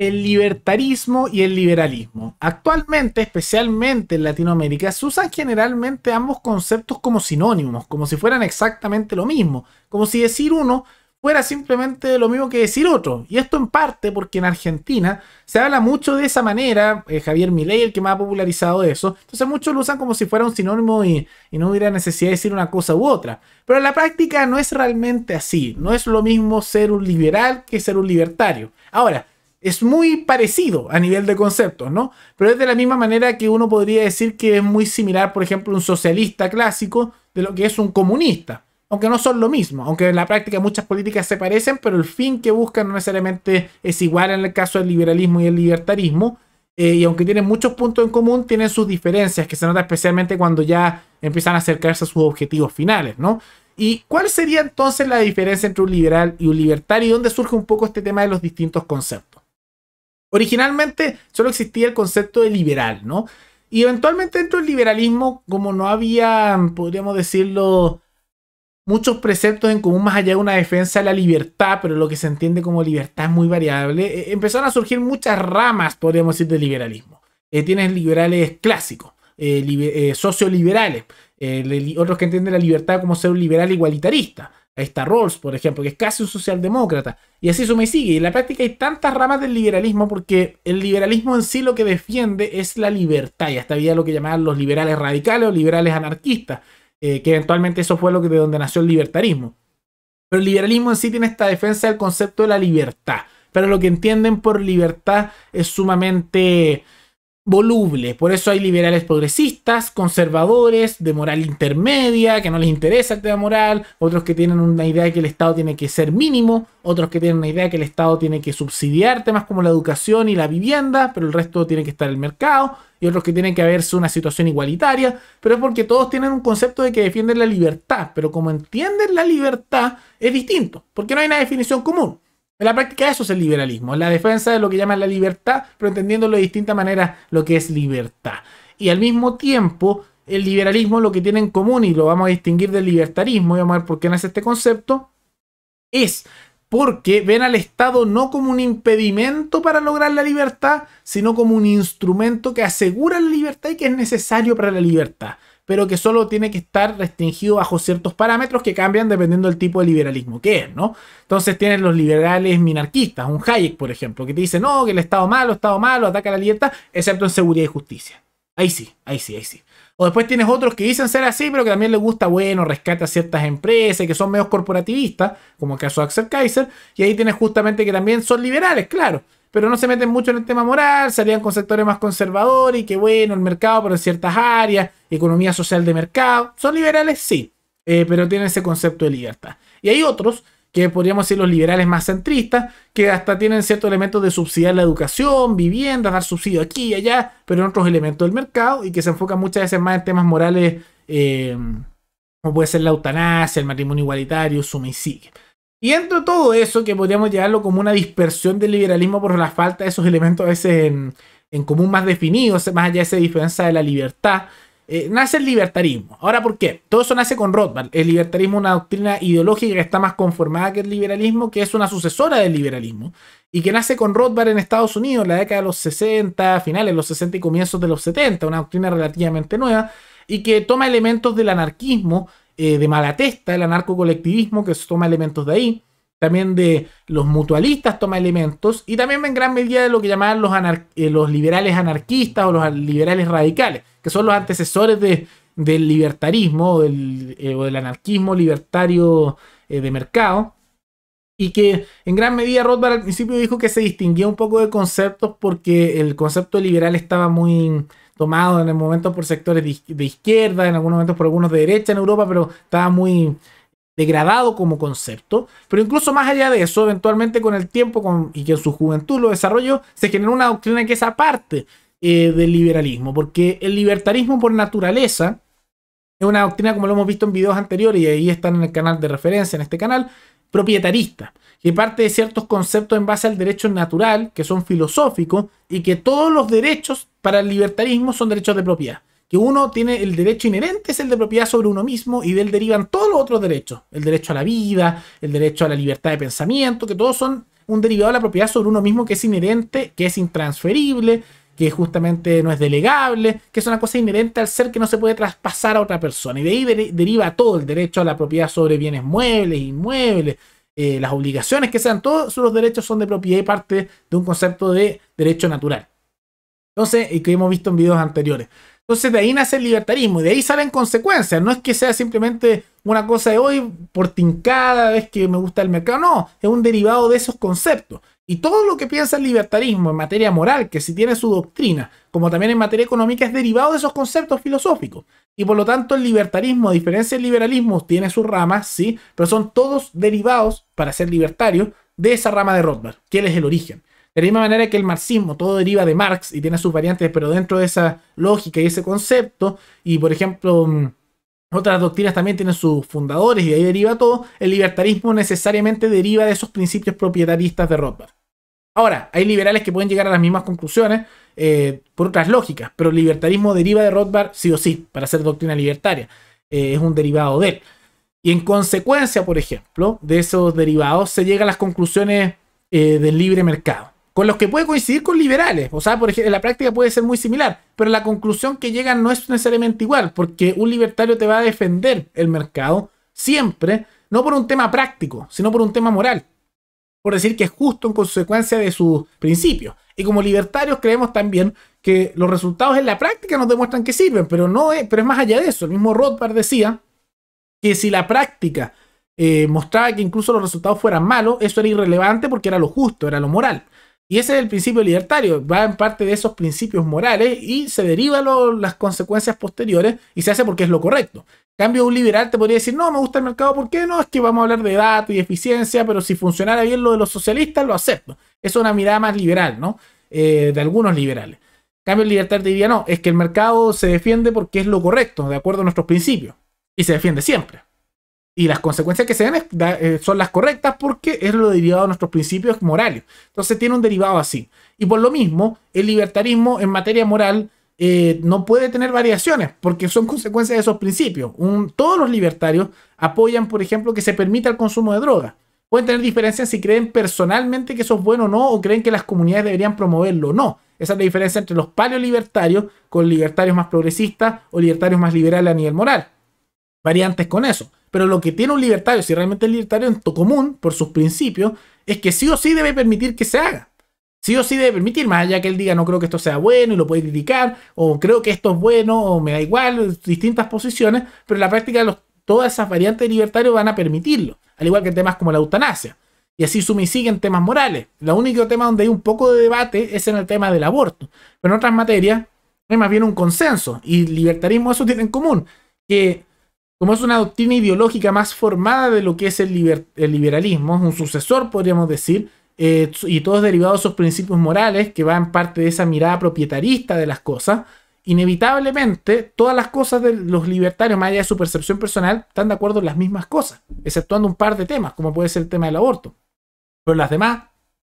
el libertarismo y el liberalismo. Actualmente, especialmente en Latinoamérica, se usan generalmente ambos conceptos como sinónimos, como si fueran exactamente lo mismo, como si decir uno fuera simplemente lo mismo que decir otro. Y esto en parte porque en Argentina se habla mucho de esa manera, eh, Javier Milei el que más ha popularizado eso, entonces muchos lo usan como si fuera un sinónimo y, y, no hubiera necesidad de decir una cosa u otra. Pero en la práctica no es realmente así, no es lo mismo ser un liberal que ser un libertario. Ahora, es muy parecido a nivel de conceptos, ¿no? Pero es de la misma manera que uno podría decir que es muy similar, por ejemplo, un socialista clásico de lo que es un comunista. Aunque no son lo mismo, aunque en la práctica muchas políticas se parecen, pero el fin que buscan no necesariamente es igual en el caso del liberalismo y el libertarismo. Eh, y aunque tienen muchos puntos en común, tienen sus diferencias, que se nota especialmente cuando ya empiezan a acercarse a sus objetivos finales, ¿no? ¿Y cuál sería entonces la diferencia entre un liberal y un libertario? ¿Y dónde surge un poco este tema de los distintos conceptos? Originalmente solo existía el concepto de liberal, ¿no? Y eventualmente dentro del liberalismo, como no había, podríamos decirlo, muchos preceptos en común más allá de una defensa de la libertad, pero lo que se entiende como libertad es muy variable, eh, empezaron a surgir muchas ramas, podríamos decir, del liberalismo. Eh, tienes liberales clásicos, eh, socioliberales, otros que entienden la libertad como ser un liberal igualitarista. Ahí está Rawls, por ejemplo, que es casi un socialdemócrata. Y así eso me sigue. Y en la práctica hay tantas ramas del liberalismo porque el liberalismo en sí lo que defiende es la libertad. Y hasta había lo que llamaban los liberales radicales o liberales anarquistas, eh, que eventualmente eso fue lo que, de donde nació el libertarismo. Pero el liberalismo en sí tiene esta defensa del concepto de la libertad. Pero lo que entienden por libertad es sumamente voluble. Por eso hay liberales progresistas, conservadores, de moral intermedia, que no les interesa el tema moral, otros que tienen una idea de que el Estado tiene que ser mínimo, otros que tienen una idea de que el Estado tiene que subsidiar temas como la educación y la vivienda, pero el resto tiene que estar en el mercado, y otros que tienen que haberse una situación igualitaria, pero es porque todos tienen un concepto de que defienden la libertad, pero como entienden la libertad es distinto, porque no hay una definición común. En la práctica eso es el liberalismo, la defensa de lo que llaman la libertad, pero entendiéndolo de distinta manera lo que es libertad. Y al mismo tiempo, el liberalismo lo que tiene en común, y lo vamos a distinguir del libertarismo, y vamos a ver por qué nace este concepto, es porque ven al Estado no como un impedimento para lograr la libertad, sino como un instrumento que asegura la libertad y que es necesario para la libertad pero que solo tiene que estar restringido bajo ciertos parámetros que cambian dependiendo del tipo de liberalismo que es, ¿no? Entonces tienes los liberales minarquistas, un Hayek, por ejemplo, que te dice, no, que el Estado malo, Estado malo, ataca la libertad, excepto en seguridad y justicia. Ahí sí, ahí sí, ahí sí. O después tienes otros que dicen ser así, pero que también les gusta, bueno, rescata a ciertas empresas, que son medios corporativistas, como el caso de Axel Kaiser, y ahí tienes justamente que también son liberales, claro, pero no se meten mucho en el tema moral, salían con sectores más conservadores y que bueno, el mercado, pero en ciertas áreas, economía social de mercado, son liberales sí, eh, pero tienen ese concepto de libertad. Y hay otros que podríamos decir los liberales más centristas, que hasta tienen ciertos elementos de subsidiar la educación, vivienda, dar subsidio aquí y allá, pero en otros elementos del mercado y que se enfocan muchas veces más en temas morales, eh, como puede ser la eutanasia, el matrimonio igualitario, suma y sigue. Y entre todo eso, que podríamos llamarlo como una dispersión del liberalismo por la falta de esos elementos a veces en, común más definidos, más allá de esa diferencia de la libertad, eh, nace el libertarismo. Ahora, ¿por qué? Todo eso nace con Rothbard. El libertarismo es una doctrina ideológica que está más conformada que el liberalismo, que es una sucesora del liberalismo, y que nace con Rothbard en Estados Unidos en la década de los 60, finales de los 60 y comienzos de los 70, una doctrina relativamente nueva, y que toma elementos del anarquismo eh, de Malatesta, el anarco-colectivismo, que toma elementos de ahí, también de los mutualistas toma elementos, y también en gran medida de lo que llamaban los, eh, los liberales anarquistas o los liberales radicales, que son los antecesores de, del libertarismo o del, eh, o del anarquismo libertario de mercado y que en gran medida Rothbard al principio dijo que se distinguía un poco de conceptos porque el concepto liberal estaba muy tomado en el momento por sectores de izquierda, en algunos momentos por algunos de derecha en Europa, pero estaba muy degradado como concepto. Pero incluso más allá de eso, eventualmente con el tiempo y que en su juventud lo desarrolló, se generó una doctrina que es aparte eh, del liberalismo, porque el libertarismo por naturaleza es una doctrina como lo hemos visto en videos anteriores y ahí están en el canal de referencia, en este canal, propietarista, que parte de ciertos conceptos en base al derecho natural, que son filosóficos, y que todos los derechos para el libertarismo son derechos de propiedad. Que uno tiene el derecho inherente, es el de propiedad sobre uno mismo, y de él derivan todos los otros derechos. El derecho a la vida, el derecho a la libertad de pensamiento, que todos son un derivado de la propiedad sobre uno mismo que es inherente, que es intransferible, que justamente no es delegable, que es una cosa inherente al ser que no se puede traspasar a otra persona. Y de ahí deriva todo el derecho a la propiedad sobre bienes muebles, inmuebles, eh, las obligaciones que sean, todos los derechos son de propiedad y parte de un concepto de derecho natural. Entonces, y que hemos visto en videos anteriores. Entonces de ahí nace el libertarismo y de ahí salen consecuencias. No es que sea simplemente una cosa de hoy por tincada, vez que me gusta el mercado. No, es un derivado de esos conceptos. Y todo lo que piensa el libertarismo en materia moral, que si tiene su doctrina, como también en materia económica, es derivado de esos conceptos filosóficos. Y por lo tanto el libertarismo, a diferencia del liberalismo, tiene sus ramas, sí, pero son todos derivados, para ser libertarios, de esa rama de Rothbard, que él es el origen. De la misma manera que el marxismo, todo deriva de Marx y tiene sus variantes, pero dentro de esa lógica y ese concepto, y por ejemplo... Mm, otras doctrinas también tienen sus fundadores y de ahí deriva todo. El libertarismo necesariamente deriva de esos principios propietaristas de Rothbard. Ahora, hay liberales que pueden llegar a las mismas conclusiones eh, por otras lógicas, pero el libertarismo deriva de Rothbard sí o sí, para ser doctrina libertaria. Eh, es un derivado de él. Y en consecuencia, por ejemplo, de esos derivados se llega a las conclusiones eh, del libre mercado, con los que puede coincidir con liberales. O sea, por ejemplo, la práctica puede ser muy similar, pero la conclusión que llegan no es necesariamente igual, porque un libertario te va a defender el mercado siempre, no por un tema práctico, sino por un tema moral por decir que es justo en consecuencia de sus principios. Y como libertarios creemos también que los resultados en la práctica nos demuestran que sirven, pero no es, pero es más allá de eso. El mismo Rothbard decía que si la práctica eh, mostraba que incluso los resultados fueran malos, eso era irrelevante porque era lo justo, era lo moral. Y ese es el principio libertario, va en parte de esos principios morales y se derivan las consecuencias posteriores y se hace porque es lo correcto. cambio, un liberal te podría decir, no, me gusta el mercado, ¿por qué no? Es que vamos a hablar de datos y eficiencia, pero si funcionara bien lo de los socialistas, lo acepto. Es una mirada más liberal, ¿no? Eh, de algunos liberales. cambio, el libertario te diría, no, es que el mercado se defiende porque es lo correcto, de acuerdo a nuestros principios. Y se defiende siempre y las consecuencias que se dan eh, son las correctas porque es lo derivado de nuestros principios morales. Entonces tiene un derivado así. Y por lo mismo, el libertarismo en materia moral eh, no puede tener variaciones porque son consecuencias de esos principios. todos los libertarios apoyan, por ejemplo, que se permita el consumo de drogas. Pueden tener diferencias si creen personalmente que eso es bueno o no, o creen que las comunidades deberían promoverlo o no. Esa es la diferencia entre los paleolibertarios con libertarios más progresistas o libertarios más liberales a nivel moral. Variantes con eso. Pero lo que tiene un libertario, si realmente es libertario en común, por sus principios, es que sí o sí debe permitir que se haga. Sí o sí debe permitir, más allá que él diga no creo que esto sea bueno y lo puede criticar, o creo que esto es bueno, o me da igual, distintas posiciones, pero en la práctica todas esas variantes de libertario van a permitirlo, al igual que en temas como la eutanasia. Y así suma y sigue temas morales. El único tema donde hay un poco de debate es en el tema del aborto. Pero en otras materias hay más bien un consenso. Y libertarismo eso tiene en común. Que como es una doctrina ideológica más formada de lo que es el, liberalismo, es un sucesor, podríamos decir, eh, y todos derivados de sus principios morales, que van parte de esa mirada propietarista de las cosas, inevitablemente todas las cosas de los libertarios, más allá de su percepción personal, están de acuerdo en las mismas cosas, exceptuando un par de temas, como puede ser el tema del aborto. Pero las demás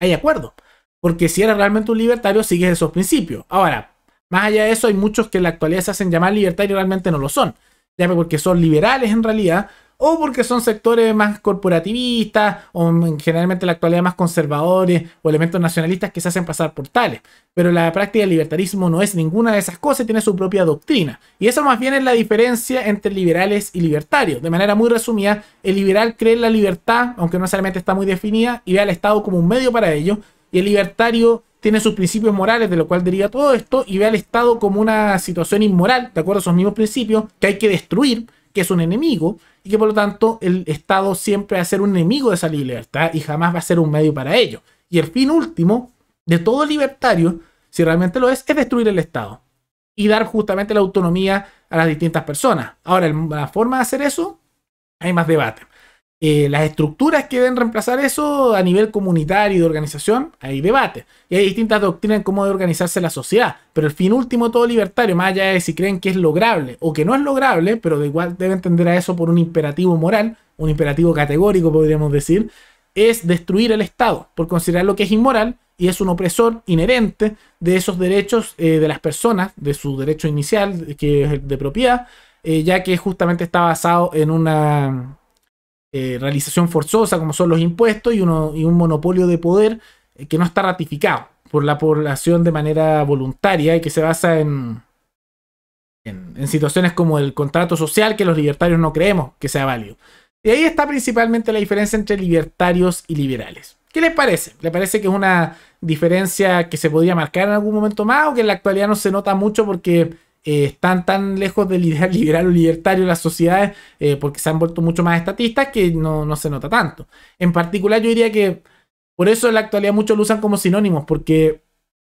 hay acuerdo, porque si eres realmente un libertario, sigues esos principios. Ahora, más allá de eso, hay muchos que en la actualidad se hacen llamar libertarios y realmente no lo son ya porque son liberales en realidad, o porque son sectores más corporativistas, o generalmente en la actualidad más conservadores, o elementos nacionalistas que se hacen pasar por tales. Pero la práctica del libertarismo no es ninguna de esas cosas, tiene su propia doctrina. Y eso más bien es la diferencia entre liberales y libertarios. De manera muy resumida, el liberal cree en la libertad, aunque no necesariamente está muy definida, y ve al Estado como un medio para ello, y el libertario tiene sus principios morales, de lo cual deriva todo esto, y ve al Estado como una situación inmoral, de acuerdo a esos mismos principios, que hay que destruir, que es un enemigo, y que por lo tanto el Estado siempre va a ser un enemigo de esa libertad y jamás va a ser un medio para ello. Y el fin último de todo libertario, si realmente lo es, es destruir el Estado y dar justamente la autonomía a las distintas personas. Ahora, la forma de hacer eso, hay más debate. Eh, las estructuras que deben reemplazar eso a nivel comunitario y de organización, hay debate. Y hay distintas doctrinas en cómo debe organizarse la sociedad. Pero el fin último todo libertario, más allá de si creen que es lograble o que no es lograble, pero de igual debe entender a eso por un imperativo moral, un imperativo categórico, podríamos decir, es destruir el Estado, por considerar lo que es inmoral y es un opresor inherente de esos derechos eh, de las personas, de su derecho inicial, que es el de propiedad, eh, ya que justamente está basado en una eh, realización forzosa como son los impuestos y, un monopolio de poder eh, que no está ratificado por la población de manera voluntaria y que se basa en, en situaciones como el contrato social que los libertarios no creemos que sea válido. Y ahí está principalmente la diferencia entre libertarios y liberales. ¿Qué les parece? ¿Le parece que es una diferencia que se podría marcar en algún momento más o que en la actualidad no se nota mucho porque eh, están tan lejos del ideal liberal o libertario las sociedades eh, porque se han vuelto mucho más estatistas que no, no, se nota tanto. En particular yo diría que por eso en la actualidad muchos lo usan como sinónimos porque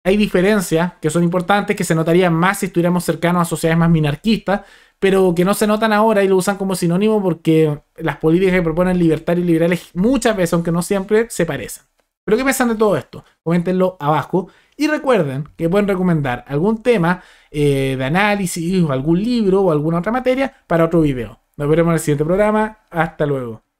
hay diferencias que son importantes que se notarían más si estuviéramos cercanos a sociedades más minarquistas pero que no se notan ahora y lo usan como sinónimo porque las políticas que proponen libertarios y liberales muchas veces, aunque no siempre, se parecen. Pero ¿qué piensan de todo esto? Coméntenlo abajo. Y recuerden que pueden recomendar algún tema eh, de análisis, o algún libro o alguna otra materia para otro video. Nos veremos en el siguiente programa. Hasta luego.